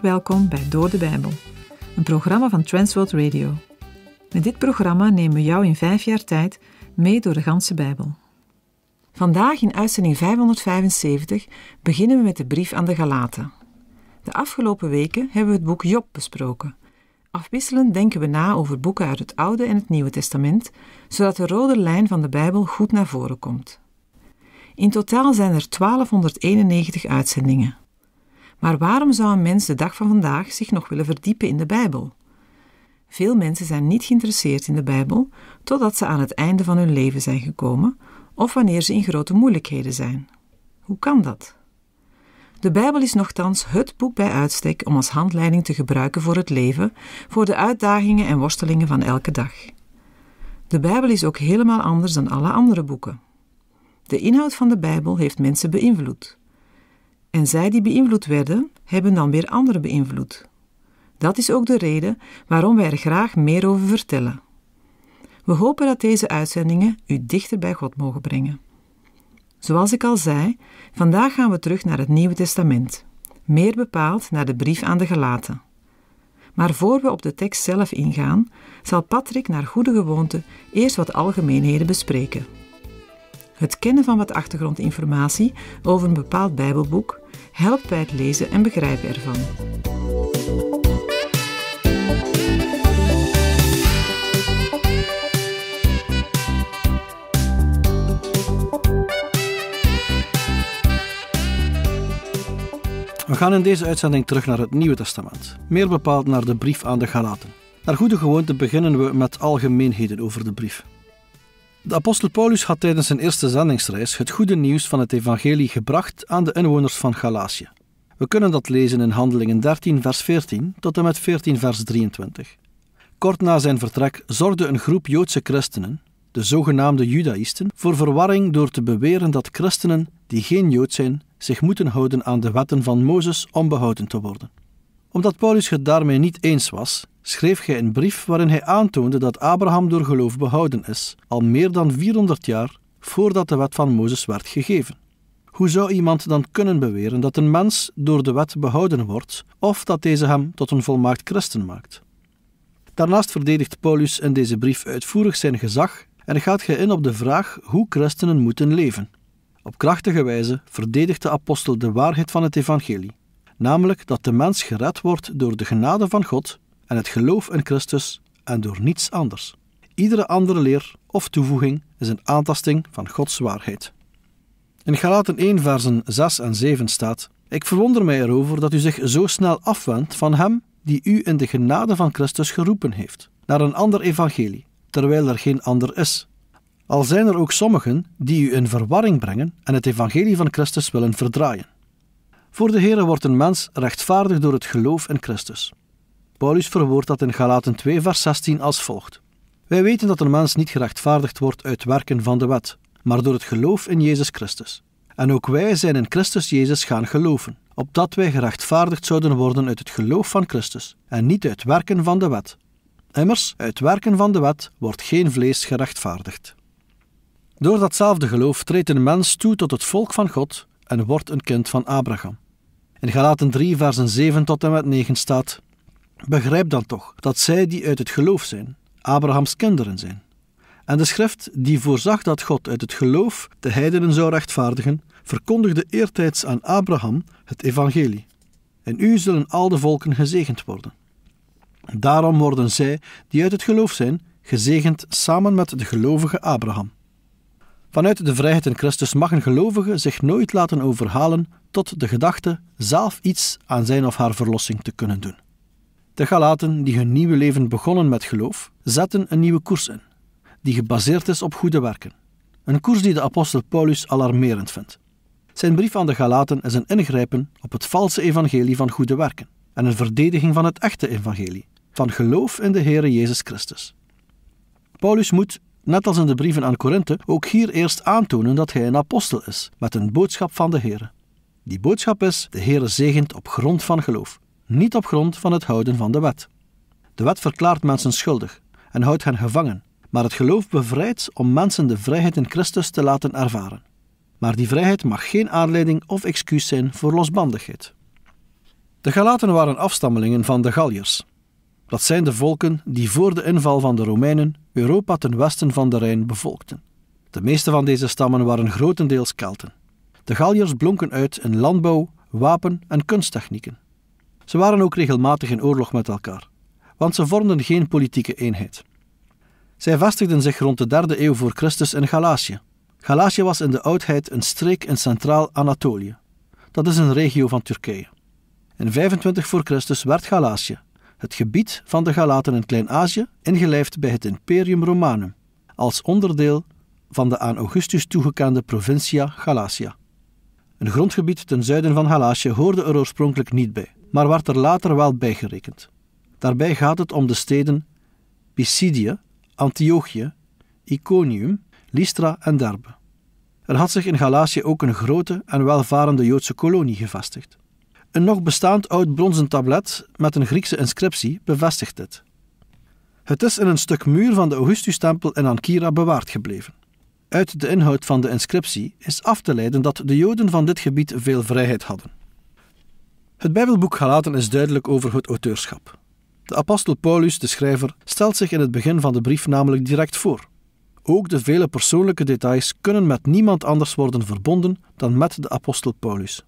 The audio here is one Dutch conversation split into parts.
welkom bij Door de Bijbel, een programma van Transworld Radio. Met dit programma nemen we jou in vijf jaar tijd mee door de ganse Bijbel. Vandaag in uitzending 575 beginnen we met de brief aan de Galaten. De afgelopen weken hebben we het boek Job besproken. Afwisselend denken we na over boeken uit het Oude en het Nieuwe Testament, zodat de rode lijn van de Bijbel goed naar voren komt. In totaal zijn er 1291 uitzendingen. Maar waarom zou een mens de dag van vandaag zich nog willen verdiepen in de Bijbel? Veel mensen zijn niet geïnteresseerd in de Bijbel totdat ze aan het einde van hun leven zijn gekomen of wanneer ze in grote moeilijkheden zijn. Hoe kan dat? De Bijbel is nogthans het boek bij uitstek om als handleiding te gebruiken voor het leven, voor de uitdagingen en worstelingen van elke dag. De Bijbel is ook helemaal anders dan alle andere boeken. De inhoud van de Bijbel heeft mensen beïnvloed. En zij die beïnvloed werden, hebben dan weer anderen beïnvloed. Dat is ook de reden waarom wij er graag meer over vertellen. We hopen dat deze uitzendingen u dichter bij God mogen brengen. Zoals ik al zei, vandaag gaan we terug naar het Nieuwe Testament, meer bepaald naar de brief aan de Gelaten. Maar voor we op de tekst zelf ingaan, zal Patrick naar goede gewoonte eerst wat algemeenheden bespreken. Het kennen van wat achtergrondinformatie over een bepaald Bijbelboek helpt bij het lezen en begrijpen ervan. We gaan in deze uitzending terug naar het Nieuwe Testament, meer bepaald naar de brief aan de Galaten. Naar goede gewoonte beginnen we met algemeenheden over de brief. De apostel Paulus had tijdens zijn eerste zendingsreis het goede nieuws van het evangelie gebracht aan de inwoners van Galatië. We kunnen dat lezen in Handelingen 13 vers 14 tot en met 14 vers 23. Kort na zijn vertrek zorgde een groep Joodse christenen, de zogenaamde Judaïsten, voor verwarring door te beweren dat christenen die geen Jood zijn zich moeten houden aan de wetten van Mozes om behouden te worden. Omdat Paulus het daarmee niet eens was, schreef hij een brief waarin hij aantoonde dat Abraham door geloof behouden is, al meer dan 400 jaar voordat de wet van Mozes werd gegeven. Hoe zou iemand dan kunnen beweren dat een mens door de wet behouden wordt of dat deze hem tot een volmaakt christen maakt? Daarnaast verdedigt Paulus in deze brief uitvoerig zijn gezag en gaat hij in op de vraag hoe christenen moeten leven. Op krachtige wijze verdedigt de apostel de waarheid van het evangelie, namelijk dat de mens gered wordt door de genade van God en het geloof in Christus en door niets anders. Iedere andere leer of toevoeging is een aantasting van Gods waarheid. In Galaten 1, versen 6 en 7 staat: Ik verwonder mij erover dat u zich zo snel afwendt van hem die u in de genade van Christus geroepen heeft, naar een ander evangelie, terwijl er geen ander is. Al zijn er ook sommigen die u in verwarring brengen en het evangelie van Christus willen verdraaien. Voor de Heere wordt een mens rechtvaardig door het geloof in Christus. Paulus verwoordt dat in Galaten 2, vers 16 als volgt. Wij weten dat een mens niet gerechtvaardigd wordt uit werken van de wet, maar door het geloof in Jezus Christus. En ook wij zijn in Christus Jezus gaan geloven, opdat wij gerechtvaardigd zouden worden uit het geloof van Christus, en niet uit werken van de wet. Immers, uit werken van de wet wordt geen vlees gerechtvaardigd. Door datzelfde geloof treedt een mens toe tot het volk van God en wordt een kind van Abraham. In Galaten 3, versen 7 tot en met 9 staat: Begrijp dan toch dat zij die uit het geloof zijn, Abrahams kinderen zijn. En de schrift die voorzag dat God uit het geloof de heidenen zou rechtvaardigen, verkondigde eertijds aan Abraham het evangelie. En u zullen al de volken gezegend worden. Daarom worden zij die uit het geloof zijn, gezegend samen met de gelovige Abraham. Vanuit de vrijheid in Christus mag een gelovige zich nooit laten overhalen tot de gedachte zelf iets aan zijn of haar verlossing te kunnen doen. De Galaten die hun nieuwe leven begonnen met geloof, zetten een nieuwe koers in, die gebaseerd is op goede werken. Een koers die de apostel Paulus alarmerend vindt. Zijn brief aan de Galaten is een ingrijpen op het valse evangelie van goede werken en een verdediging van het echte evangelie, van geloof in de Heere Jezus Christus. Paulus moet, net als in de brieven aan Korinthe, ook hier eerst aantonen dat hij een apostel is, met een boodschap van de Heere. Die boodschap is: de Heere zegent op grond van geloof niet op grond van het houden van de wet. De wet verklaart mensen schuldig en houdt hen gevangen, maar het geloof bevrijdt om mensen de vrijheid in Christus te laten ervaren. Maar die vrijheid mag geen aanleiding of excuus zijn voor losbandigheid. De Galaten waren afstammelingen van de Galliërs. Dat zijn de volken die voor de inval van de Romeinen Europa ten westen van de Rijn bevolkten. De meeste van deze stammen waren grotendeels Kelten. De Galliërs blonken uit in landbouw, wapen en kunsttechnieken. Ze waren ook regelmatig in oorlog met elkaar, want ze vormden geen politieke eenheid. Zij vestigden zich rond de derde eeuw voor Christus in Galatië. Galatië was in de oudheid een streek in Centraal Anatolië. Dat is een regio van Turkije. In 25 voor Christus werd Galatië, het gebied van de Galaten in Klein-Azië, ingelijfd bij het Imperium Romanum, als onderdeel van de aan Augustus toegekende provincia Galatia. Een grondgebied ten zuiden van Galatië hoorde er oorspronkelijk niet bij maar werd er later wel bijgerekend. Daarbij gaat het om de steden Pisidië, Antiochië, Iconium, Lystra en Derbe. Er had zich in Galatië ook een grote en welvarende Joodse kolonie gevestigd. Een nog bestaand oud bronzen tablet met een Griekse inscriptie bevestigt dit. Het is in een stuk muur van de Augustustempel in Ankira bewaard gebleven. Uit de inhoud van de inscriptie is af te leiden dat de Joden van dit gebied veel vrijheid hadden. Het Bijbelboek Galaten is duidelijk over het auteurschap. De apostel Paulus, de schrijver, stelt zich in het begin van de brief namelijk direct voor. Ook de vele persoonlijke details kunnen met niemand anders worden verbonden dan met de apostel Paulus.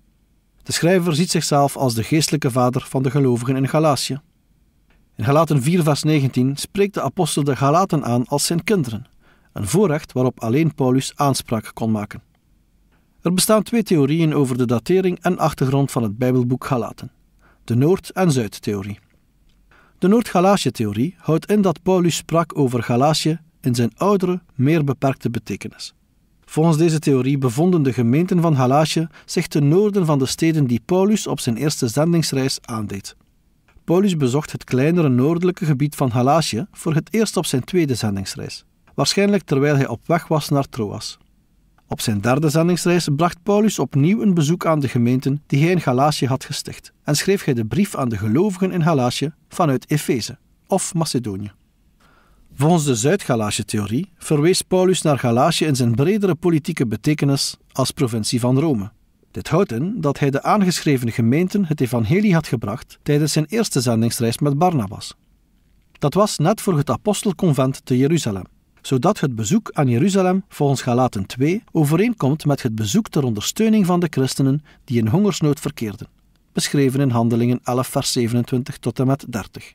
De schrijver ziet zichzelf als de geestelijke vader van de gelovigen in Galatië. In Galaten 4, vers 19 spreekt de apostel de Galaten aan als zijn kinderen, een voorrecht waarop alleen Paulus aanspraak kon maken. Er bestaan twee theorieën over de datering en achtergrond van het Bijbelboek Galaten: de Noord- en Zuid-theorie. De Noord-Galatië-theorie houdt in dat Paulus sprak over Galatië in zijn oudere, meer beperkte betekenis. Volgens deze theorie bevonden de gemeenten van Galatië zich ten noorden van de steden die Paulus op zijn eerste zendingsreis aandeed. Paulus bezocht het kleinere noordelijke gebied van Galatië voor het eerst op zijn tweede zendingsreis, waarschijnlijk terwijl hij op weg was naar Troas. Op zijn derde zendingsreis bracht Paulus opnieuw een bezoek aan de gemeenten die hij in Galatië had gesticht en schreef hij de brief aan de gelovigen in Galatië vanuit Efeze of Macedonië. Volgens de Zuid-Galatië-theorie verwees Paulus naar Galatië in zijn bredere politieke betekenis als provincie van Rome. Dit houdt in dat hij de aangeschreven gemeenten het evangelie had gebracht tijdens zijn eerste zendingsreis met Barnabas. Dat was net voor het apostelconvent te Jeruzalem zodat het bezoek aan Jeruzalem volgens Galaten 2 overeenkomt met het bezoek ter ondersteuning van de christenen die in hongersnood verkeerden, beschreven in Handelingen 11 vers 27 tot en met 30.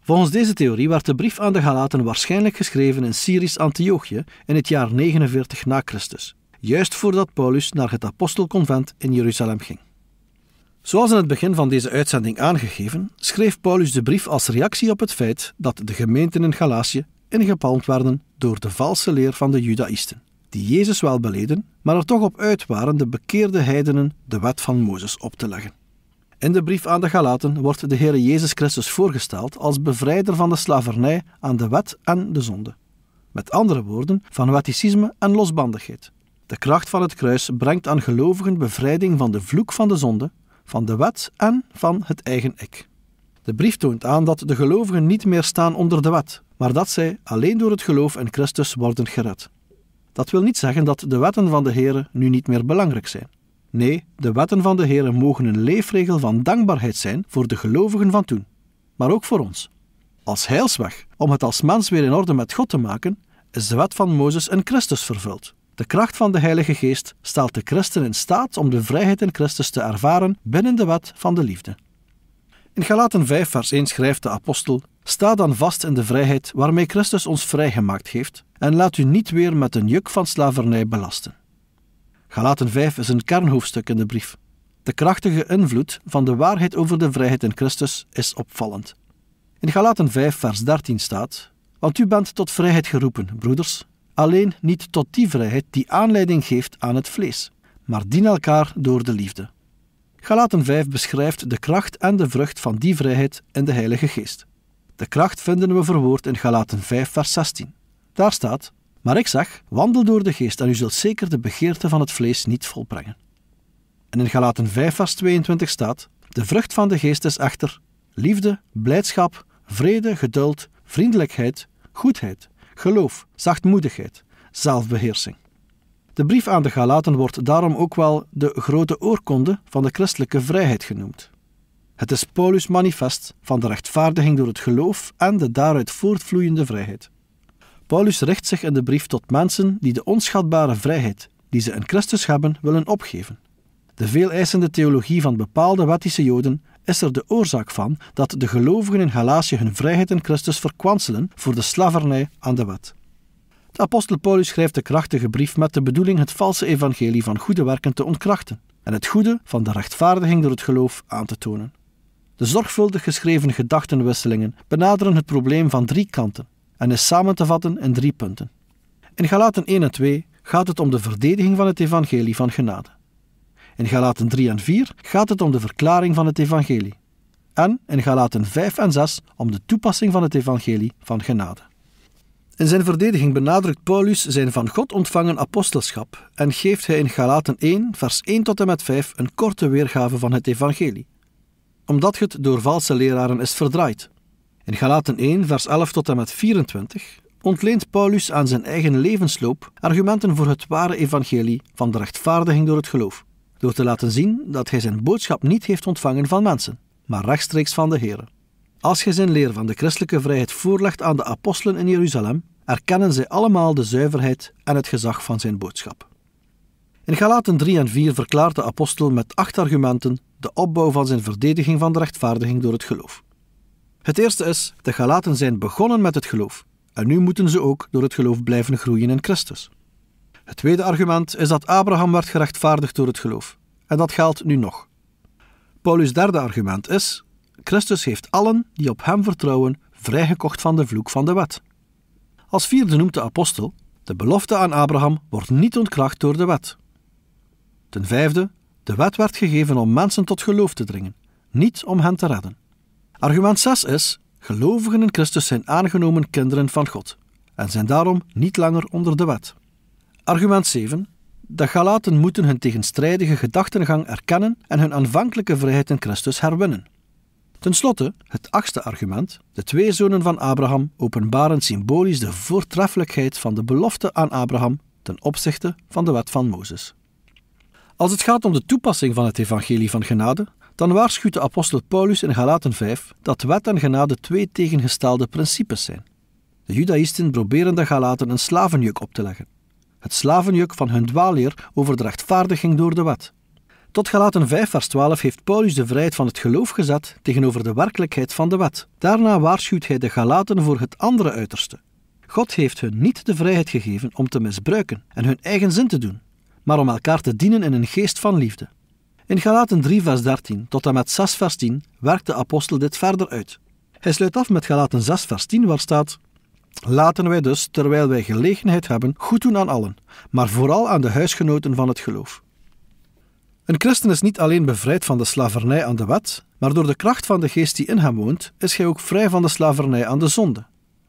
Volgens deze theorie werd de brief aan de Galaten waarschijnlijk geschreven in Syrisch Antiochië in het jaar 49 na Christus, juist voordat Paulus naar het apostelconvent in Jeruzalem ging. Zoals in het begin van deze uitzending aangegeven, schreef Paulus de brief als reactie op het feit dat de gemeenten in Galatië ingepalmd werden door de valse leer van de Judaïsten, die Jezus wel beleden, maar er toch op uit waren de bekeerde heidenen de wet van Mozes op te leggen. In de brief aan de Galaten wordt de Heer Jezus Christus voorgesteld als bevrijder van de slavernij aan de wet en de zonde. Met andere woorden, van wetticisme en losbandigheid. De kracht van het kruis brengt aan gelovigen bevrijding van de vloek van de zonde, van de wet en van het eigen ik. De brief toont aan dat de gelovigen niet meer staan onder de wet, maar dat zij alleen door het geloof in Christus worden gered. Dat wil niet zeggen dat de wetten van de Here nu niet meer belangrijk zijn. Nee, de wetten van de Here mogen een leefregel van dankbaarheid zijn voor de gelovigen van toen, maar ook voor ons. Als heilsweg om het als mens weer in orde met God te maken, is de wet van Mozes en Christus vervuld. De kracht van de Heilige Geest stelt de christen in staat om de vrijheid in Christus te ervaren binnen de wet van de liefde. In Galaten 5, vers 1 schrijft de apostel: Sta dan vast in de vrijheid waarmee Christus ons vrijgemaakt heeft en laat u niet weer met een juk van slavernij belasten. Galaten 5 is een kernhoofdstuk in de brief. De krachtige invloed van de waarheid over de vrijheid in Christus is opvallend. In Galaten 5, vers 13 staat: Want u bent tot vrijheid geroepen, broeders, alleen niet tot die vrijheid die aanleiding geeft aan het vlees, maar dien elkaar door de liefde. Galaten 5 beschrijft de kracht en de vrucht van die vrijheid in de Heilige Geest. De kracht vinden we verwoord in Galaten 5, vers 16. Daar staat: Maar ik zeg: wandel door de geest en u zult zeker de begeerte van het vlees niet volbrengen. En in Galaten 5, vers 22 staat: De vrucht van de geest is echter liefde, blijdschap, vrede, geduld, vriendelijkheid, goedheid, geloof, zachtmoedigheid, zelfbeheersing. De brief aan de Galaten wordt daarom ook wel de grote oorkonde van de christelijke vrijheid genoemd. Het is Paulus' manifest van de rechtvaardiging door het geloof en de daaruit voortvloeiende vrijheid. Paulus richt zich in de brief tot mensen die de onschatbare vrijheid die ze in Christus hebben willen opgeven. De veeleisende theologie van bepaalde wettische Joden is er de oorzaak van dat de gelovigen in Galatië hun vrijheid in Christus verkwanselen voor de slavernij aan de wet. De apostel Paulus schrijft de krachtige brief met de bedoeling het valse evangelie van goede werken te ontkrachten en het goede van de rechtvaardiging door het geloof aan te tonen. De zorgvuldig geschreven gedachtenwisselingen benaderen het probleem van drie kanten en is samen te vatten in drie punten. In Galaten 1 en 2 gaat het om de verdediging van het evangelie van genade. In Galaten 3 en 4 gaat het om de verklaring van het evangelie. En in Galaten 5 en 6 om de toepassing van het evangelie van genade. In zijn verdediging benadrukt Paulus zijn van God ontvangen apostelschap en geeft hij in Galaten 1, vers 1 tot en met 5 een korte weergave van het evangelie omdat het door valse leraren is verdraaid. In Galaten 1, vers 11 tot en met 24 ontleent Paulus aan zijn eigen levensloop argumenten voor het ware evangelie van de rechtvaardiging door het geloof, door te laten zien dat hij zijn boodschap niet heeft ontvangen van mensen, maar rechtstreeks van de Heer. Als hij zijn leer van de christelijke vrijheid voorlegt aan de apostelen in Jeruzalem, erkennen zij allemaal de zuiverheid en het gezag van zijn boodschap. In Galaten 3 en 4 verklaart de apostel met acht argumenten de opbouw van zijn verdediging van de rechtvaardiging door het geloof. Het eerste is, de Galaten zijn begonnen met het geloof, en nu moeten ze ook door het geloof blijven groeien in Christus. Het tweede argument is dat Abraham werd gerechtvaardigd door het geloof, en dat geldt nu nog. Paulus' derde argument is, Christus heeft allen die op hem vertrouwen vrijgekocht van de vloek van de wet. Als vierde noemt de apostel, de belofte aan Abraham wordt niet ontkracht door de wet. Ten vijfde, de wet werd gegeven om mensen tot geloof te dringen, niet om hen te redden. Argument 6 is: gelovigen in Christus zijn aangenomen kinderen van God en zijn daarom niet langer onder de wet. Argument 7. De Galaten moeten hun tegenstrijdige gedachtengang erkennen en hun aanvankelijke vrijheid in Christus herwinnen. Ten slotte, het achtste argument. De twee zonen van Abraham openbaren symbolisch de voortreffelijkheid van de belofte aan Abraham ten opzichte van de wet van Mozes. Als het gaat om de toepassing van het evangelie van genade, dan waarschuwt de apostel Paulus in Galaten 5 dat wet en genade twee tegengestelde principes zijn. De judaïsten proberen de Galaten een slavenjuk op te leggen. Het slavenjuk van hun dwaalleer over de rechtvaardiging door de wet. Tot Galaten 5 vers 12 heeft Paulus de vrijheid van het geloof gezet tegenover de werkelijkheid van de wet. Daarna waarschuwt hij de Galaten voor het andere uiterste. God heeft hun niet de vrijheid gegeven om te misbruiken en hun eigen zin te doen maar om elkaar te dienen in een geest van liefde. In Galaten 3, vers 13 tot en met 6, vers 10 werkt de apostel dit verder uit. Hij sluit af met Galaten 6, vers 10, waar staat: Laten wij dus, terwijl wij gelegenheid hebben, goed doen aan allen, maar vooral aan de huisgenoten van het geloof. Een christen is niet alleen bevrijd van de slavernij aan de wet, maar door de kracht van de geest die in hem woont, is hij ook vrij van de slavernij aan de zonde.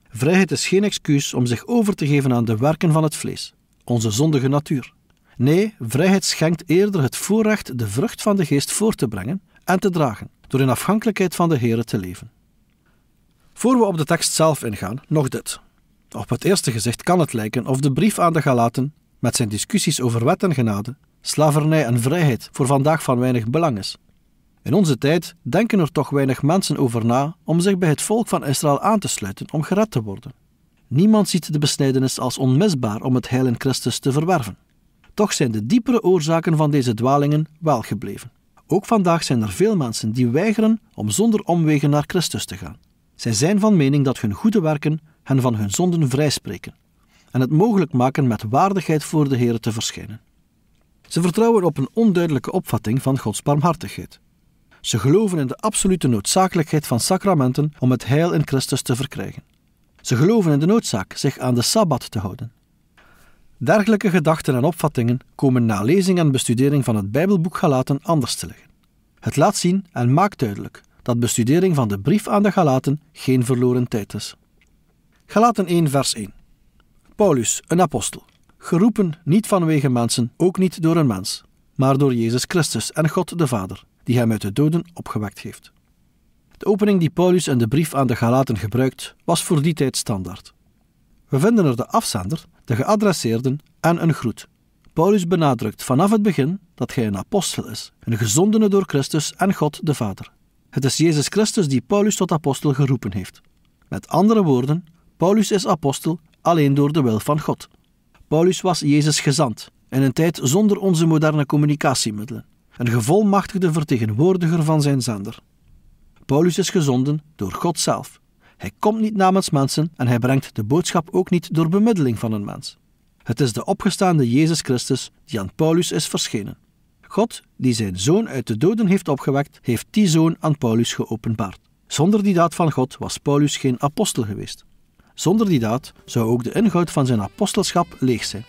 Vrijheid is geen excuus om zich over te geven aan de werken van het vlees, onze zondige natuur. Nee, vrijheid schenkt eerder het voorrecht de vrucht van de geest voor te brengen en te dragen, door in afhankelijkheid van de Here te leven. Voor we op de tekst zelf ingaan, nog dit. Op het eerste gezicht kan het lijken of de brief aan de Galaten, met zijn discussies over wet en genade, slavernij en vrijheid voor vandaag van weinig belang is. In onze tijd denken er toch weinig mensen over na om zich bij het volk van Israël aan te sluiten om gered te worden. Niemand ziet de besnijdenis als onmisbaar om het heil in Christus te verwerven. Toch zijn de diepere oorzaken van deze dwalingen wel gebleven. Ook vandaag zijn er veel mensen die weigeren om zonder omwegen naar Christus te gaan. Zij zijn van mening dat hun goede werken hen van hun zonden vrijspreken en het mogelijk maken met waardigheid voor de Heer te verschijnen. Ze vertrouwen op een onduidelijke opvatting van Gods barmhartigheid. Ze geloven in de absolute noodzakelijkheid van sacramenten om het heil in Christus te verkrijgen. Ze geloven in de noodzaak zich aan de Sabbat te houden. Dergelijke gedachten en opvattingen komen na lezing en bestudering van het Bijbelboek Galaten anders te liggen. Het laat zien en maakt duidelijk dat bestudering van de brief aan de Galaten geen verloren tijd is. Galaten 1, vers 1. Paulus, een apostel, geroepen niet vanwege mensen, ook niet door een mens, maar door Jezus Christus en God de Vader, die hem uit de doden opgewekt heeft. De opening die Paulus in de brief aan de Galaten gebruikt, was voor die tijd standaard. We vinden er de afzender de geadresseerden en een groet. Paulus benadrukt vanaf het begin dat hij een apostel is, een gezondene door Christus en God de Vader. Het is Jezus Christus die Paulus tot apostel geroepen heeft. Met andere woorden, Paulus is apostel alleen door de wil van God. Paulus was Jezus gezant, in een tijd zonder onze moderne communicatiemiddelen, een gevolmachtigde vertegenwoordiger van zijn zender. Paulus is gezonden door God zelf, hij komt niet namens mensen en hij brengt de boodschap ook niet door bemiddeling van een mens. Het is de opgestaande Jezus Christus die aan Paulus is verschenen. God, die zijn zoon uit de doden heeft opgewekt, heeft die zoon aan Paulus geopenbaard. Zonder die daad van God was Paulus geen apostel geweest. Zonder die daad zou ook de inhoud van zijn apostelschap leeg zijn.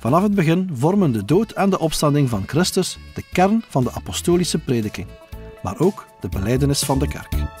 Vanaf het begin vormen de dood en de opstanding van Christus de kern van de apostolische prediking, maar ook de beleidenis van de kerk.